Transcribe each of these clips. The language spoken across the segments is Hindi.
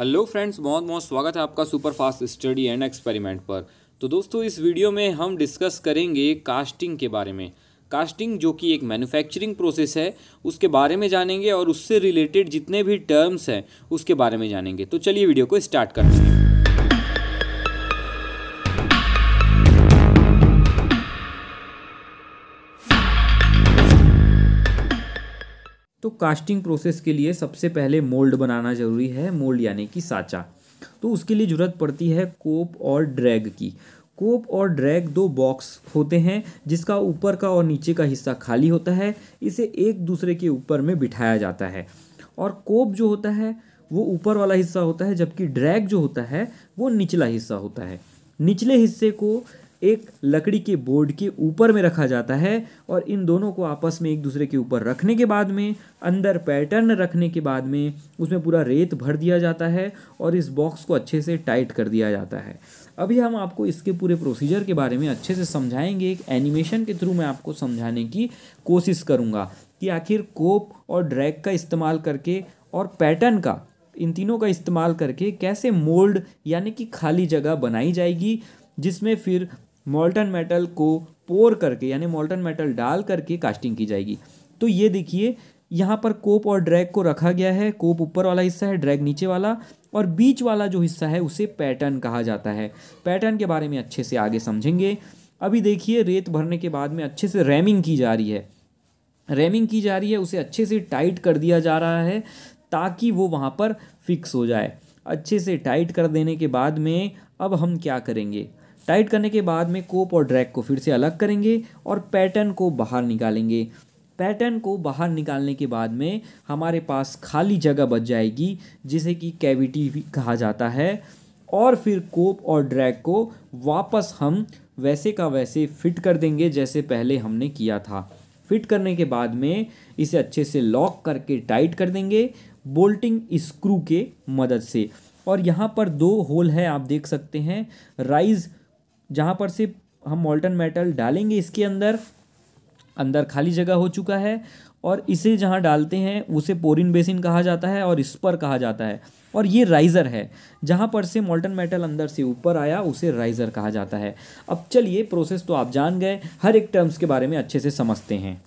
हेलो फ्रेंड्स बहुत बहुत स्वागत है आपका super fast study and experiment पर तो दोस्तों इस वीडियो में हम डिस्कस करेंगे कास्टिंग के बारे में कास्टिंग जो कि एक मैन्युफैक्चरिंग प्रोसेस है उसके बारे में जानेंगे और उससे रिलेटेड जितने भी टर्म्स हैं उसके बारे में जानेंगे तो चलिए वीडियो को स्टार्ट करते हैं तो कास्टिंग प्रोसेस के लिए सबसे पहले मोल्ड बनाना ज़रूरी है मोल्ड यानी कि साँचा तो उसके लिए ज़रूरत पड़ती है कोप और ड्रैग की कोप और ड्रैग दो बॉक्स होते हैं जिसका ऊपर का और नीचे का हिस्सा खाली होता है इसे एक दूसरे के ऊपर में बिठाया जाता है और कोप जो होता है वो ऊपर वाला हिस्सा होता है जबकि ड्रैग जो होता है वो निचला हिस्सा होता है निचले हिस्से को एक लकड़ी के बोर्ड के ऊपर में रखा जाता है और इन दोनों को आपस में एक दूसरे के ऊपर रखने के बाद में अंदर पैटर्न रखने के बाद में उसमें पूरा रेत भर दिया जाता है और इस बॉक्स को अच्छे से टाइट कर दिया जाता है अभी हम आपको इसके पूरे प्रोसीजर के बारे में अच्छे से समझाएंगे एक एनिमेशन के थ्रू मैं आपको समझाने की कोशिश करूँगा कि आखिर कोप और ड्रैग का इस्तेमाल करके और पैटर्न का इन तीनों का इस्तेमाल करके कैसे मोल्ड यानी कि खाली जगह बनाई जाएगी जिसमें फिर मोल्टन मेटल को पोर करके यानी मोल्टन मेटल डाल करके कास्टिंग की जाएगी तो ये देखिए यहाँ पर कोप और ड्रैग को रखा गया है कोप ऊपर वाला हिस्सा है ड्रैग नीचे वाला और बीच वाला जो हिस्सा है उसे पैटर्न कहा जाता है पैटर्न के बारे में अच्छे से आगे समझेंगे अभी देखिए रेत भरने के बाद में अच्छे से रैमिंग की जा रही है रैमिंग की जा रही है उसे अच्छे से टाइट कर दिया जा रहा है ताकि वो वहाँ पर फिक्स हो जाए अच्छे से टाइट कर देने के बाद में अब हम क्या करेंगे टाइट करने के बाद में कोप और ड्रैग को फिर से अलग करेंगे और पैटर्न को बाहर निकालेंगे पैटर्न को बाहर निकालने के बाद में हमारे पास खाली जगह बच जाएगी जिसे कि कैविटी भी कहा जाता है और फिर कोप और ड्रैग को वापस हम वैसे का वैसे फिट कर देंगे जैसे पहले हमने किया था फिट करने के बाद में इसे अच्छे से लॉक करके टाइट कर देंगे बोल्टिंग स्क्रू के मदद से और यहाँ पर दो होल है आप देख सकते हैं राइज़ जहाँ पर सिर्फ हम मोल्टन मेटल डालेंगे इसके अंदर अंदर खाली जगह हो चुका है और इसे जहाँ डालते हैं उसे पोरिन बेसिन कहा जाता है और स्पर कहा जाता है और ये राइज़र है जहाँ पर से मोल्टन मेटल अंदर से ऊपर आया उसे राइज़र कहा जाता है अब चलिए प्रोसेस तो आप जान गए हर एक टर्म्स के बारे में अच्छे से समझते हैं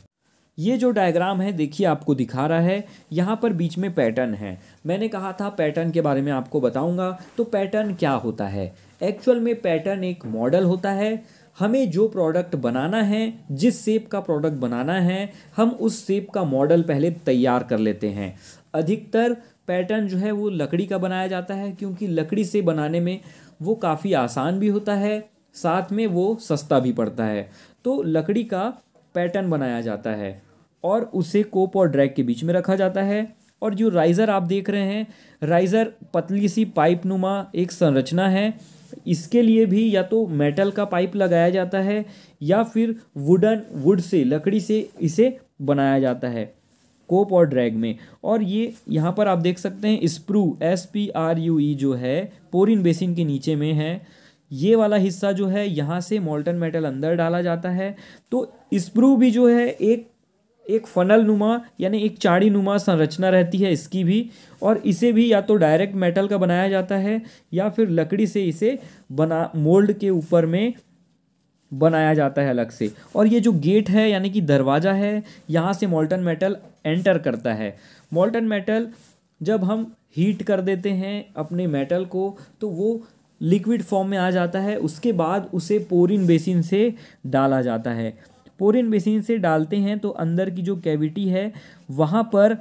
ये जो डायग्राम है देखिए आपको दिखा रहा है यहाँ पर बीच में पैटर्न है मैंने कहा था पैटर्न के बारे में आपको बताऊंगा तो पैटर्न क्या होता है एक्चुअल में पैटर्न एक मॉडल होता है हमें जो प्रोडक्ट बनाना है जिस सेप का प्रोडक्ट बनाना है हम उस सेप का मॉडल पहले तैयार कर लेते हैं अधिकतर पैटर्न जो है वो लकड़ी का बनाया जाता है क्योंकि लकड़ी से बनाने में वो काफ़ी आसान भी होता है साथ में वो सस्ता भी पड़ता है तो लकड़ी का पैटर्न बनाया जाता है और उसे कोप और ड्रैग के बीच में रखा जाता है और जो राइज़र आप देख रहे हैं राइज़र पतली सी पाइप नुमा एक संरचना है इसके लिए भी या तो मेटल का पाइप लगाया जाता है या फिर वुडन वुड से लकड़ी से इसे बनाया जाता है कोप और ड्रैग में और ये यहाँ पर आप देख सकते हैं sprue S P R U E जो है पोरिन बेसिन के नीचे में है ये वाला हिस्सा जो है यहाँ से मोल्टन मेटल अंदर डाला जाता है तो स्प्रू भी जो है एक एक फनल नुमा यानी एक चाड़ी नुमा संरचना रहती है इसकी भी और इसे भी या तो डायरेक्ट मेटल का बनाया जाता है या फिर लकड़ी से इसे बना मोल्ड के ऊपर में बनाया जाता है अलग से और ये जो गेट है यानी कि दरवाज़ा है यहाँ से मोल्टन मेटल एंटर करता है मोल्टन मेटल जब हम हीट कर देते हैं अपने मेटल को तो वो लिक्विड फॉर्म में आ जाता है उसके बाद उसे पोरिन बेसिन से डाला जाता है पोरिन बेसिन से डालते हैं तो अंदर की जो कैविटी है वहाँ पर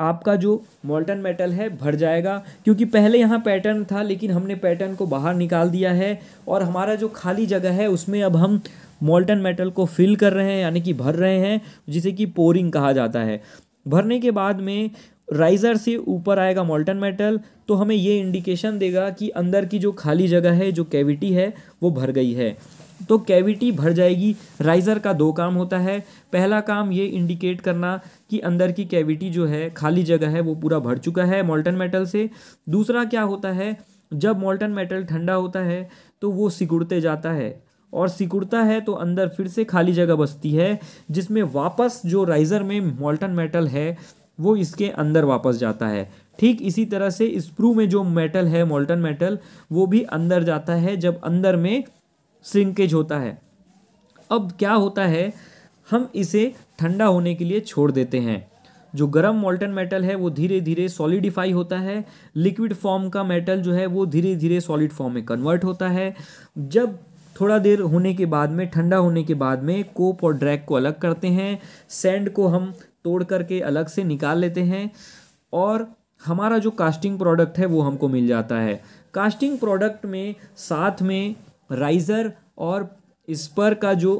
आपका जो मोल्टन मेटल है भर जाएगा क्योंकि पहले यहाँ पैटर्न था लेकिन हमने पैटर्न को बाहर निकाल दिया है और हमारा जो खाली जगह है उसमें अब हम मोल्टन मेटल को फिल कर रहे हैं यानी कि भर रहे हैं जिसे कि पोरिंग कहा जाता है भरने के बाद में राइज़र से ऊपर आएगा मोल्टन मेटल तो हमें ये इंडिकेशन देगा कि अंदर की जो खाली जगह है जो कैविटी है वो भर गई है तो कैविटी भर जाएगी राइज़र का दो काम होता है पहला काम ये इंडिकेट करना कि अंदर की कैविटी जो है खाली जगह है वो पूरा भर चुका है मोल्टन मेटल से दूसरा क्या होता है जब मोल्टन मेटल ठंडा होता है तो वो सिकुड़ते जाता है और सिकुड़ता है तो अंदर फिर से खाली जगह बसती है जिसमें वापस जो राइज़र में मोल्टन मेटल है वो इसके अंदर वापस जाता है ठीक इसी तरह से स्प्रू में जो मेटल है मोल्टन मेटल वो भी अंदर जाता है जब अंदर में श्रिंकेज होता है अब क्या होता है हम इसे ठंडा होने के लिए छोड़ देते हैं जो गर्म मोल्टन मेटल है वो धीरे धीरे सॉलिडिफाई होता है लिक्विड फॉर्म का मेटल जो है वो धीरे धीरे सॉलिड फॉर्म में कन्वर्ट होता है जब थोड़ा देर होने के बाद में ठंडा होने के बाद में कोप और ड्रैग को अलग करते हैं सैंड को हम तोड़ करके अलग से निकाल लेते हैं और हमारा जो कास्टिंग प्रोडक्ट है वो हमको मिल जाता है कास्टिंग प्रोडक्ट में साथ में राइज़र और स्पर का जो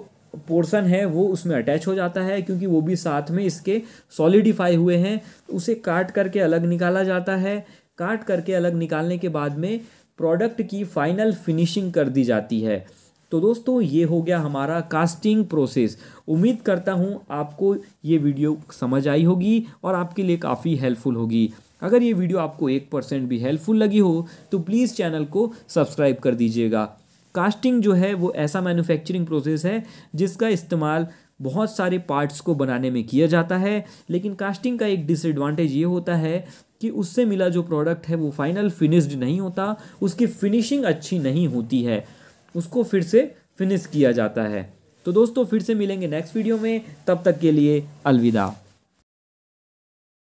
पोर्सन है वो उसमें अटैच हो जाता है क्योंकि वो भी साथ में इसके सॉलिडिफाई हुए हैं तो उसे काट करके अलग निकाला जाता है काट करके अलग निकालने के बाद में प्रोडक्ट की फाइनल फिनिशिंग कर दी जाती है तो दोस्तों ये हो गया हमारा कास्टिंग प्रोसेस उम्मीद करता हूँ आपको ये वीडियो समझ आई होगी और आपके लिए काफ़ी हेल्पफुल होगी अगर ये वीडियो आपको एक परसेंट भी हेल्पफुल लगी हो तो प्लीज़ चैनल को सब्सक्राइब कर दीजिएगा कास्टिंग जो है वो ऐसा मैन्युफैक्चरिंग प्रोसेस है जिसका इस्तेमाल बहुत सारे पार्ट्स को बनाने में किया जाता है लेकिन कास्टिंग का एक डिसएडवांटेज ये होता है कि उससे मिला जो प्रोडक्ट है वो फाइनल फिनिश्ड नहीं होता उसकी फिनिशिंग अच्छी नहीं होती है उसको फिर से फिनिश किया जाता है तो दोस्तों फिर से मिलेंगे नेक्स्ट वीडियो में तब तक के लिए अलविदा